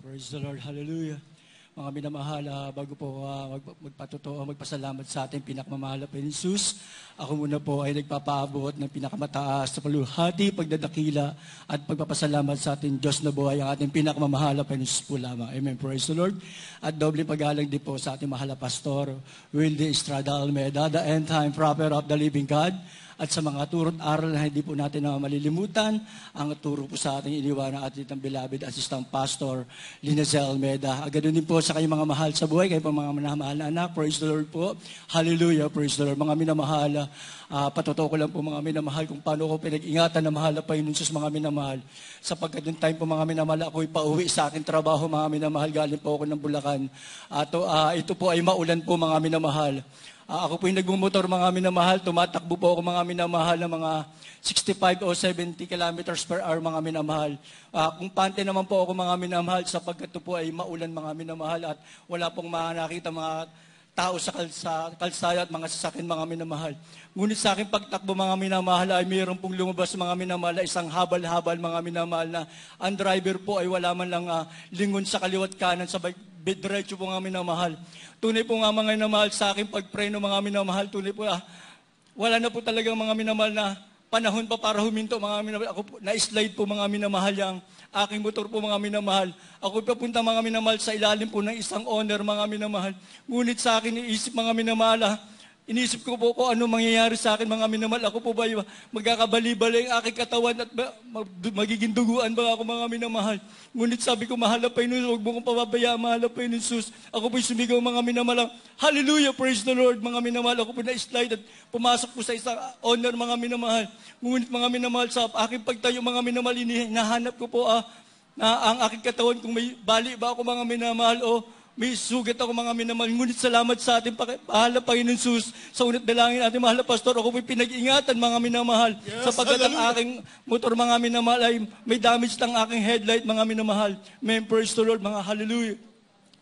Praise the Lord. Hallelujah. Mga minamahal, uh, bago po uh, mag, magpatotoo, magpasalamat sa ating pinakamamahal na Jesus, ako muna po ay nagpapaabot ng pinakamataas na paluhati, pagdadakila, at pagpapasalamat sa ating Diyos na buhay, ang ating pinakamamahal na Jesus po lamang. Amen. Praise the Lord. At doble pagalang din po sa ating mahal na pastor, Wilde Estrada Almeda, the end time prophet of the living God, at sa mga turot aral na hindi po natin na malilimutan, ang turo po sa ating iniwanan at itang beloved assistant pastor, Linazel Almeda. Agad din po sa kayong mga mahal sa buhay, kayo po mga minamahal na anak, praise the Lord po. Hallelujah, praise the Lord. Mga minamahal, uh, ah, patotoo ko lang po mga minamahal kung paano ko pinag-ingatan na mahal na Panginoon sa mga minamahal. Sapagkat yung time po mga minamahal, ako'y pauwi sa akin trabaho, mga minamahal, galing po ako ng Bulacan. At uh, ah, ito po ay maulan po mga minamahal. Uh, ako po yung nagmumotor mga minamahal. Tumatakbo po ako mga minamahal ng mga 65 o 70 kilometers per hour mga minamahal. Uh, kung pante naman po ako mga minamahal sapagkat ito po ay maulan mga minamahal at wala pong makakita mga tao sa kalsa, kalsada at mga sasakyan mga minamahal. Ngunit sa akin pagtakbo mga minamahal ay mayroon pong lumabas mga minamahal, isang habal-habal mga minamahal na ang driver po ay wala man lang uh, lingon sa kaliwat kanan sa Diretso po ang minamahal. namahal. Tunay po nga mga minamahal sa akin pag-pray ng mga minamahal. namahal. Tunay po, ah, wala na po talagang mga minamahal na panahon pa para huminto mga minamahal. Ako po, na-slide po mga minamahal yung aking motor po mga minamahal. Ako papunta mga minamahal sa ilalim po ng isang owner mga minamahal. Ngunit sa akin, iisip mga minamahal ah, Inisip ko po ko ano mangyayari sa akin mga minamahal. Ako po ba magkakabali-bali ang aking katawan at ba, magiging duguan ba ako mga minamahal? Ngunit sabi ko, mahal pa yun, huwag mo kong pababayaan, mahal pa yun, Jesus. Ako po'y sumigaw mga minamahal. Hallelujah, praise the Lord, mga minamahal. Ako po na-slide at pumasok po sa isang honor mga minamahal. Ngunit mga minamahal, sa aking pagtayo mga minamahal, hinahanap ko po ah, na ang aking katawan kung may bali ba ako mga minamahal o oh, may sugat ako mga minamahal. Ngunit salamat sa ating bahala Panginoon Sus. Sa unit dalangin ating mahal na pastor, ako po'y pinag-ingatan mga minamahal. Yes, sapagkat ang aking motor mga minamahal ay may damage ng aking headlight mga minamahal. May praise to Lord mga hallelujah.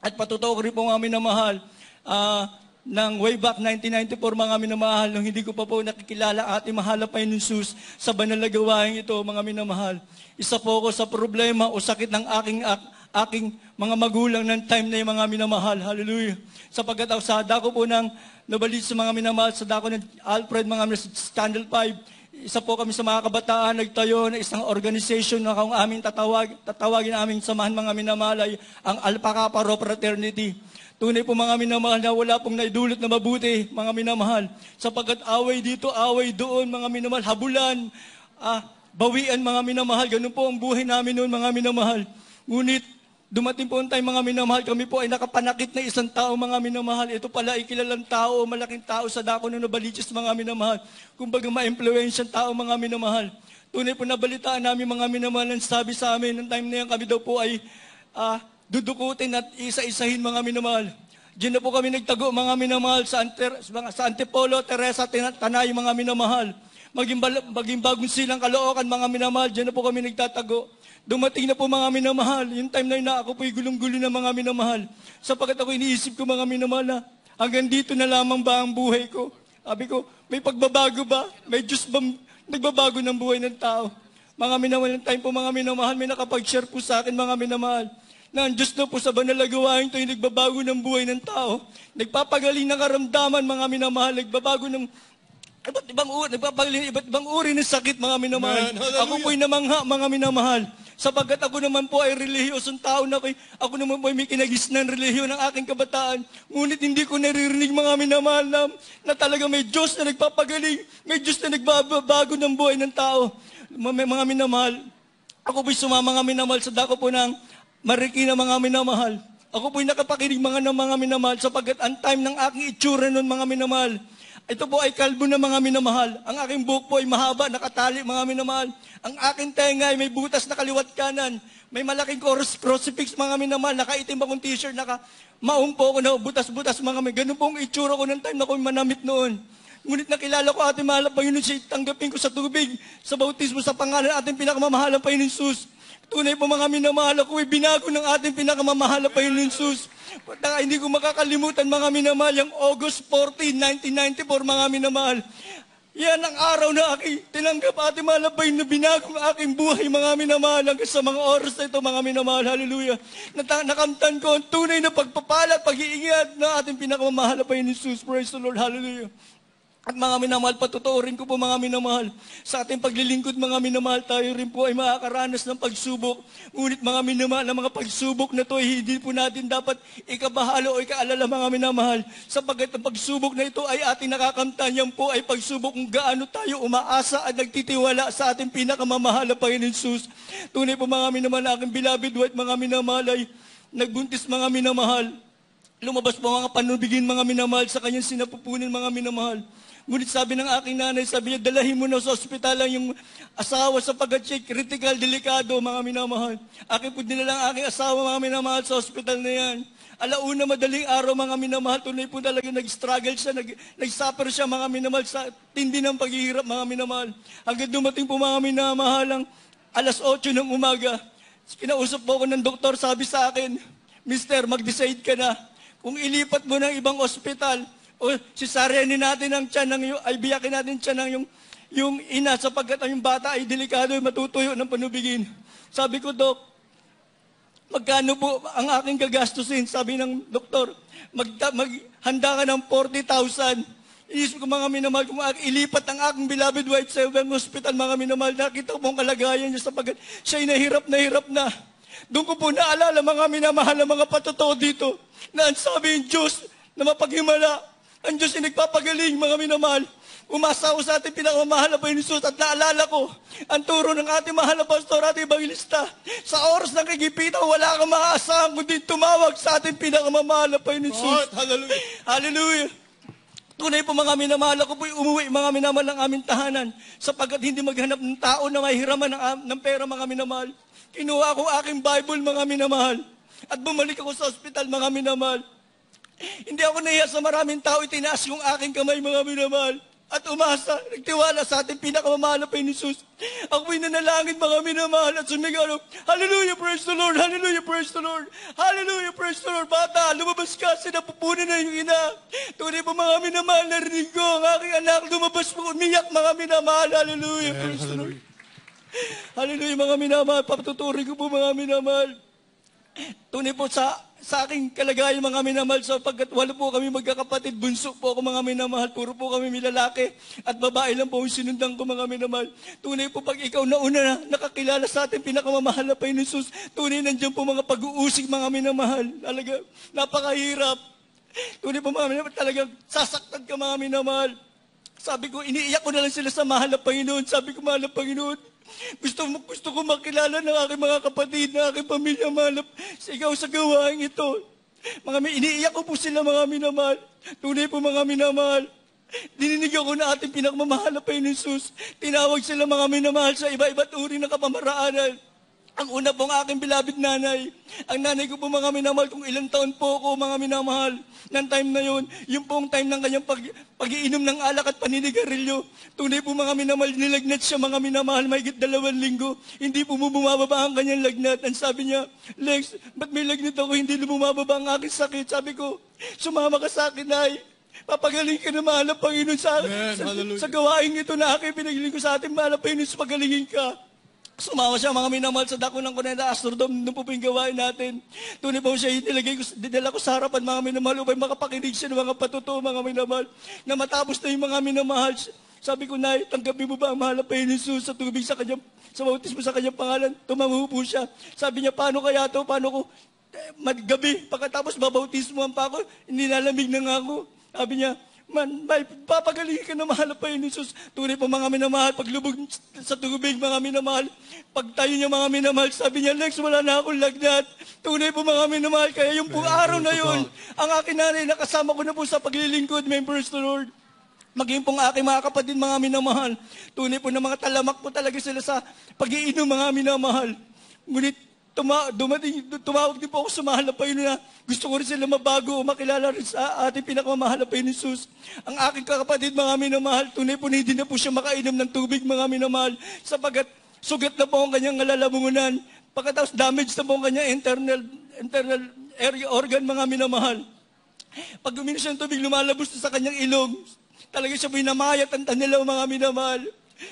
At ko rin po mga minamahal. Uh, ng way back 1994 mga minamahal nung hindi ko pa po nakikilala ating mahal na Sus sa banal na gawain ito mga minamahal. Isa po ako sa problema o sakit ng aking ak- aking mga magulang ng time na yung mga minamahal. Hallelujah. Sapagkat ako sa dako po ng nabalit sa mga minamahal, sa dako ng Alfred, mga Scandal 5, isa po kami sa mga kabataan nagtayo ng isang organization na kung aming tatawag, tatawagin aming samahan mga minamahal ay ang Alpaca Paro Fraternity. Tunay po mga minamahal na wala pong naidulot na mabuti, mga minamahal. Sapagkat away dito, away doon, mga minamahal, habulan, ah, bawian mga minamahal. Ganun po ang buhay namin noon mga minamahal. Ngunit Dumating po ang time, mga minamahal, kami po ay nakapanakit na isang tao, mga minamahal. Ito pala ay kilalang tao, malaking tao sa dako ng Nabaliches, mga minamahal. Kumbaga, ma-influensyang tao, mga minamahal. Tunay po nabalitaan namin, mga minamahal, ang sabi sa amin, ng time na yan, kami daw po ay uh, dudukutin at isa-isahin, mga minamahal. Diyan na po kami nagtago, mga minamahal, sa, Anter, sa Antipolo, Teresa, Tanay, mga minamahal. Maging, maging bagong silang kalookan, mga minamahal, diyan na po kami nagtatago. Dumating na po mga minamahal. Yung time na yun na ako po'y gulong-gulo ng mga minamahal. Sapagat ako iniisip ko mga minamahal na hanggang dito na lamang ba ang buhay ko? Sabi ko, may pagbabago ba? May Diyos ba nagbabago ng buhay ng tao? Mga minamahal ng time po, mga minamahal, may nakapag-share po sa akin mga minamahal na ang Diyos na po sa banal na gawain ito nagbabago ng buhay ng tao. Nagpapagaling ng karamdaman mga minamahal, nagbabago ng iba't ibang uri, nagpapagaling iba't ibang uri ng sakit mga minamahal. Man, Ako po'y namangha mga minamahal. Sabagat ako naman po ay relihiyosong tao na ako, ako naman po ay may kinagisnan relihiyon ng aking kabataan. Ngunit hindi ko naririnig mga minamahal na, talaga may Diyos na nagpapagaling, may Diyos na nagbabago ng buhay ng tao. May mga minamahal, ako po'y sumama mga minamahal sa dako po ng marikina mga minamahal. Ako po'y nakapakinig mga ng mga minamahal sapagkat ang time ng aking itsura noon mga minamahal ito po ay kalbo ng mga minamahal. Ang aking buhok po ay mahaba, nakatali mga minamahal. Ang aking tenga ay may butas na kaliwat kanan. May malaking cross, crucifix mga minamahal. Nakaitim akong t-shirt, naka maumpo ako na butas-butas mga minamahal. Ganun po ang itsura ko ng time na ako manamit noon. Ngunit nakilala ko ating mahal ang Panginoon siya, tanggapin ko sa tubig, sa bautismo, sa pangalan ating pinakamamahal na Panginoon Jesus. Tunay po mga minamahal ako, eh. binago ng ating pinakamamahal pa yun ng Jesus. Pataka, hindi ko makakalimutan mga minamahal, yung August 14, 1994 mga minamahal. Yan ang araw na aking tinanggap ating malabay na binago ang aking buhay, mga minamahal. Hanggang sa mga oras na ito, mga minamahal, hallelujah. Nata- nakamtan ko ang tunay na pagpapala at pag-iingat ng ating pinakamamahal pa yun, Jesus. Praise the Lord, hallelujah. Mga minamahal, patutuorin ko po mga minamahal. Sa ating paglilingkod mga minamahal, tayo rin po ay makakaranas ng pagsubok. Ngunit mga minamahal, ang mga pagsubok na ito ay eh, hindi po natin dapat ikabahalo o ikaalala mga minamahal. Sapagkat ang pagsubok na ito ay ating nakakamtan. po ay pagsubok kung gaano tayo umaasa at nagtitiwala sa ating pinakamamahal na Panginoon Jesus. Tunay po mga minamahal, aking bilabidwa at mga minamahal ay nagbuntis mga minamahal. Lumabas po mga panubigin mga minamahal sa kanyang sinapupunin mga minamahal. Ngunit sabi ng aking nanay, sabi niya, dalahin mo na sa ospital ang yung asawa sa pag-check, critical, delikado, mga minamahal. Akin po nila lang aking asawa, mga minamahal, sa ospital na yan. Alauna, madaling araw, mga minamahal, tunay po talaga nag-struggle siya, nag, nag-suffer siya, mga minamahal, sa tindi ng paghihirap, mga minamahal. Hanggang dumating po, mga minamahal, ang alas 8 ng umaga, kinausap po ako ng doktor, sabi sa akin, Mister, mag-decide ka na. Kung ilipat mo ng ibang ospital, o sisarenin natin ang tiyan ng iyong, ay biyakin natin tiyan ng yung, yung ina sapagkat ang bata ay delikado ay matutuyo ng panubigin. Sabi ko, Dok, magkano po ang aking gagastusin? Sabi ng doktor, magda, maghanda ka ng 40,000. Iisip ko mga minamahal, kung ilipat ang aking beloved White sa hospital, mga minamahal, nakita ko ang kalagayan niya sapagkat ay nahirap na hirap na. Doon ko po naalala mga minamahal na mga patotoo dito na ang sabi ng Diyos na mapaghimala ang Diyos ay nagpapagaling, mga minamahal. Umasa ko sa ating pinakamahal na Panginoon at naalala ko ang turo ng ating mahal na pastor at evangelista. Sa oras ng kagipitan, wala kang maaasahan kundi tumawag sa ating pinakamahal na Panginoon. God, hallelujah. Hallelujah. Tunay po mga minamahal ako po umuwi mga minamahal ng aming tahanan sapagkat hindi maghanap ng tao na may hiraman ng, ng pera mga minamahal. Kinuha ko aking Bible mga minamahal at bumalik ako sa ospital mga minamahal. Hindi ako nahiya sa maraming tao, itinaas yung aking kamay, mga minamahal. At umasa, nagtiwala sa ating pinakamamahal na Pinisus. Ako'y nanalangin, mga minamahal, at sumigaw, Hallelujah, praise the Lord! Hallelujah, praise the Lord! Hallelujah, praise the Lord! Bata, lumabas ka, sinapupunan na yung ina. Tunay po, mga minamahal, narinig ko ang aking anak, lumabas po, umiyak, mga minamahal, Hallelujah, yeah, praise hallelujah. the Lord! Hallelujah, mga minamahal, papatuturin ko po, mga minamahal. Tunay po sa sa aking kalagayan mga minamahal sapagkat wala po kami magkakapatid, bunso po ako mga minamahal, puro po kami milalaki at babae lang po ang sinundan ko mga minamahal. Tunay po pag ikaw na una na nakakilala sa atin, pinakamamahal na pa yung Jesus, tunay nandiyan po mga pag-uusig mga minamahal. Talaga, napakahirap. Tunay po mga minamahal, talagang sasaktan ka mga minamahal. Sabi ko, iniiyak ko na lang sila sa mahal na Panginoon. Sabi ko, mahal na Panginoon, gusto, mo, gusto ko makilala ng aking mga kapatid, ng aking pamilya, malap sa ikaw sa gawain ito. Mga may iniiyak ko po sila mga minamahal. Tunay po mga minamahal. Dininigyan ko na ating pinakmamahal na Paininsus. Tinawag sila mga minamahal sa iba-iba't uri ng kapamaraanan. Ang una pong aking bilabid nanay. Ang nanay ko po mga minamahal, kung ilang taon po ako mga minamahal. Nang time na yun, yung pong time ng kanyang pag, pag-iinom ng alak at paninigarilyo. Tunay po mga minamahal, nilagnat siya mga minamahal, may git dalawang linggo. Hindi po bumababa ang kanyang lagnat. Ang sabi niya, Lex, ba't may lagnat ako, hindi bumababa ang aking sakit? Sabi ko, sumama ka sa akin, ay. Papagaling ka na mahal Panginoon sa, Man, sa, hallelujah. sa gawain ito na aking pinagiling ko sa ating mahal Panginoon, pagalingin ka. Sumama siya, mga minamahal sa dako ng Kuneda Astrodome, nung po po yung gawain natin. Tunay po siya, itilagay ko, dinala ko sa harapan, mga minamahal, upang makapakinig siya ng mga patuto, mga minamahal, na matapos na yung mga minamahal. Sabi ko, Nay, tanggapin mo ba ang mahal na ni Jesus sa tubig sa kanyang, sa bautismo sa kanyang pangalan? Tumangu po siya. Sabi niya, paano kaya to? Paano ko? Eh, Madgabi, pagkatapos babautismo ang pa ako, nilalamig na nga ako. Sabi niya, Man, may papagaling ka na mahal pa yun, Jesus. Tuloy po mga minamahal, paglubog sa tubig, mga minamahal. Pagtayo niya mga minamahal, sabi niya, next, wala na akong lagnat. Tuloy po mga minamahal, kaya yung pong araw na yun, ang akin nanay, nakasama ko na po sa paglilingkod, members to Lord. Maging pong aking mga kapatid, mga minamahal. Tunay po na mga talamak po talaga sila sa pag-iinom, mga minamahal. Ngunit tuma, dumating, tumawag din po ako sa mahal na Panginoon gusto ko rin sila mabago o makilala rin sa ating pinakamamahal na Panginoon Jesus. Ang aking kakapatid, mga minamahal, tunay po na hindi na po siya makainom ng tubig, mga minamahal, sapagat sugat na po ang kanyang nalalamungunan. Pagkatapos damage na po ang kanyang internal, internal area organ, mga minamahal. Pag uminom siya ng tubig, lumalabos na sa kanyang ilong. Talaga siya po inamayat ang tanilaw, mga minamahal.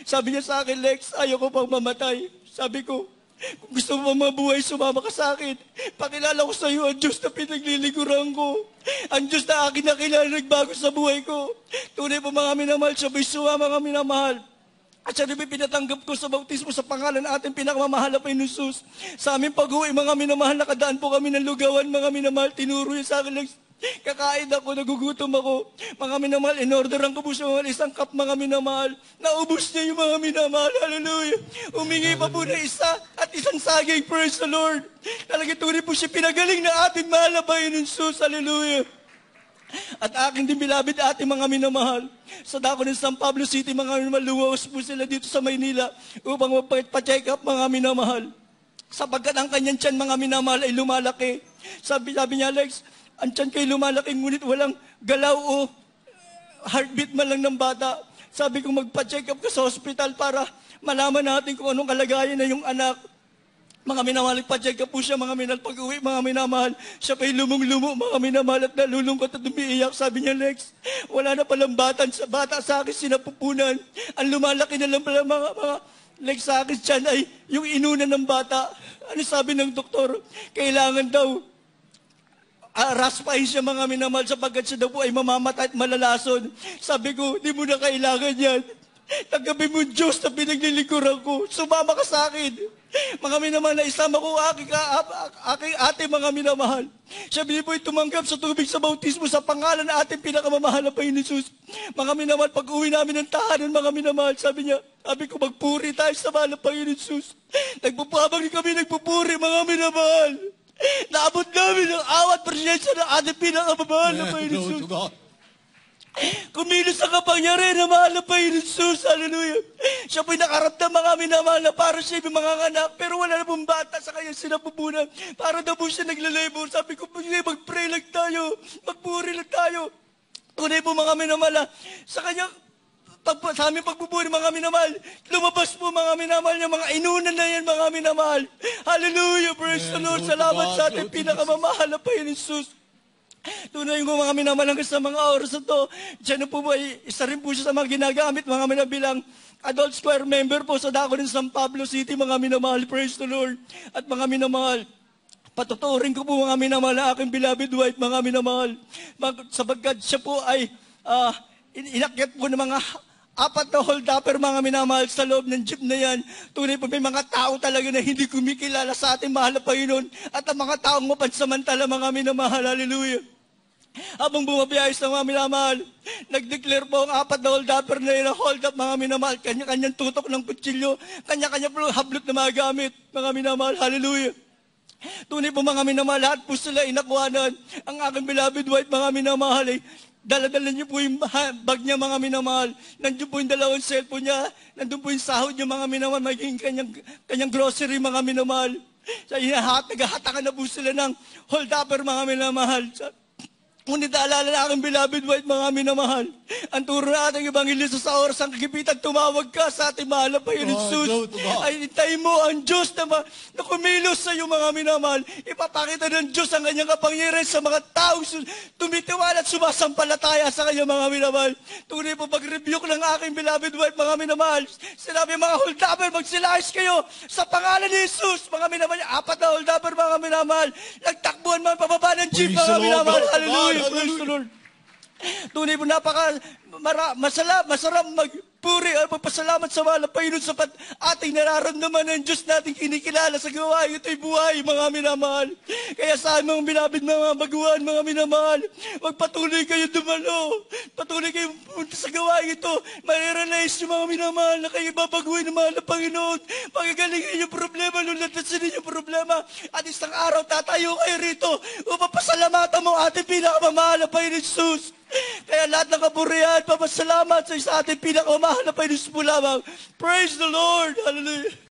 Sabi niya sa akin, Lex, ayoko pang mamatay. Sabi ko, kung gusto mo mabuhay, sumama ka sa akin. Pakilala ko sa iyo ang Diyos na pinagliliguran ko. Ang Diyos na akin na kilala nagbago sa buhay ko. Tunay po mga minamahal, sabay sumama kami na mahal. At siya rin pinatanggap ko sa bautismo sa pangalan ating pinakamamahal na Pinusus. Sa aming pag-uwi, mga minamahal, nakadaan po kami ng lugawan, mga minamahal, tinuro niya sa akin, Kakain ako, nagugutom ako. Mga minamahal, inorderan ko po siya isang cup mga minamahal. Naubos niya yung mga minamahal. Hallelujah. Umingi pa po na isa at isang saging. Praise the Lord. Talaga rin po siya pinagaling na ating mahal na bayan ng Sus. Hallelujah. At aking din bilabid ating mga minamahal. Sa dako ng San Pablo City, mga minamahal, luwaos po sila dito sa Maynila upang mapag-check up mga minamahal. Sapagkat ang kanyang tiyan, mga minamahal, ay lumalaki. Sabi, sabi niya, Alex, Antiyan kay lumalaki, ngunit walang galaw o heartbeat man lang ng bata. Sabi ko, magpa-check up ka sa hospital para malaman natin kung anong kalagayan na yung anak. Mga minamahal, nagpa-check up po siya, mga minamahal, pag-uwi, mga minamahal. Siya pa'y lumong-lumo, mga minamahal at nalulungkot at umiiyak. Sabi niya, Lex, wala na palang batan sa bata sa akin sinapupunan. Ang lumalaki na lang pala mga, mga Lex sa akin dyan ay yung inuna ng bata. Ano sabi ng doktor? Kailangan daw uh, ah, raspahin siya mga minamahal sapagkat siya daw po ay mamamatay at malalason. Sabi ko, hindi mo na kailangan yan. Tagabi mo Diyos na pinaglilikuran ko. Sumama ka sa akin. Mga minamahal, na isama ko aking, aking ate mga minamahal. Siya biniboy tumanggap sa tubig sa bautismo sa pangalan na ating pinakamamahal na Panginoon Jesus. Mga minamahal, pag uwi namin ng tahanan, mga minamahal, sabi niya, sabi ko, magpuri tayo sa mahal na Panginoon Jesus. Nagpupabag kami, nagpupuri, mga minamahal. Naabot namin ang awat presensya ng ating pinakamamahal na Panginoon Jesus. Kumilos ang kapangyarihan ng mahal na Panginoon Jesus. Hallelujah. Siya po'y nakaramdam mga amin na mahal na para sa ibang mga anak. Pero wala na pong bata sa kanyang sinapubunan. Para daw po siya naglalabor. Sabi ko po siya, mag-pray lang tayo. Magpuri lang tayo. Kunay po mga amin na mahal ah, sa kanyang pag, sa aming pagpupuri, mga minamahal. Lumabas po, mga minamahal, yung mga inunan na yan, mga minamahal. Hallelujah, praise the Lord. Salamat sa ating pinakamamahal na Panginoon Tunay ko mga minamalangkas sa mga oras na to. Diyan po ba, isa rin po siya sa mga ginagamit, mga minabilang adult square member po sa Dako ng San Pablo City, mga minamahal, praise the Lord. At mga minamahal, patuturin ko po mga minamahal na aking beloved wife, mga minamahal. Mag, sabagkat siya po ay uh, ah, inakyat po ng mga Apat na hold upper mga minamahal sa loob ng jeep na yan. Tunay po may mga tao talaga na hindi kumikilala sa ating mahal na Panginoon at ang mga taong mapansamantala mga minamahal. Hallelujah. Habang bumabiyahe sa mga minamahal, nag-declare po ang apat na hold upper na yun, hold up mga minamahal, kanya-kanyang tutok ng kutsilyo, kanya-kanya po hablot na mga gamit, mga minamahal, hallelujah. Tunay po mga minamahal, lahat po sila inakuhanan. Ang aking beloved wife, mga minamahal, eh, Daladala niyo po yung bag niya mga minamahal. Nandiyo po yung dalawang cellphone niya. Nandun po yung sahod niya mga minamahal. Maging kanyang, kanyang grocery mga minamahal. Sa so, inahat, naghahatakan na po sila ng hold mga minamahal. Sa, so, ngunit naalala na aking beloved wife mga minamahal. Ang turo na ating Ebanghelyo sa oras ang kagipitan, tumawag ka sa ating mahal na Panginoon oh, Jesus. Ay, itay mo ang Diyos na, ma- na kumilos sa iyo, mga minamahal. Ipapakita ng Diyos ang kanyang kapangyarihan sa mga taong tumitiwala at sumasampalataya sa kanya, mga minamahal. Tunay po pag-rebuke ng aking beloved wife, mga minamahal. Sinabi mga holdaber, magsilais kayo sa pangalan ni Jesus, mga minamahal. Apat na holdover, mga minamahal. Nagtakbuhan man pababa ng jeep, mga minamahal. Hallelujah. Praise the Lord. Tunay po napaka mara, masala, masarap magpuri at magpasalamat sa wala Panginoon sapat ating nararamdaman ng Diyos natin kinikilala sa gawain. Ito'y buhay, mga minamahal. Kaya sa aming binabid ng mga baguhan, mga minamahal, magpatuloy kayo dumalo. Patuloy kayo punta sa gawain ito. Marirealize yung mga minamahal na kayo babaguhin ng mga ng Panginoon. Pagagalingan yung problema, lulatasin ninyo problema. At isang araw, tatayo kayo rito upang pasalamatan mo ating pinakamamahal na Panginoon Jesus. Kaya lahat ng kapurihan, papasalamat sa isa ating pinakamahal na Panginoon Jesus po lamang. Praise the Lord! Hallelujah!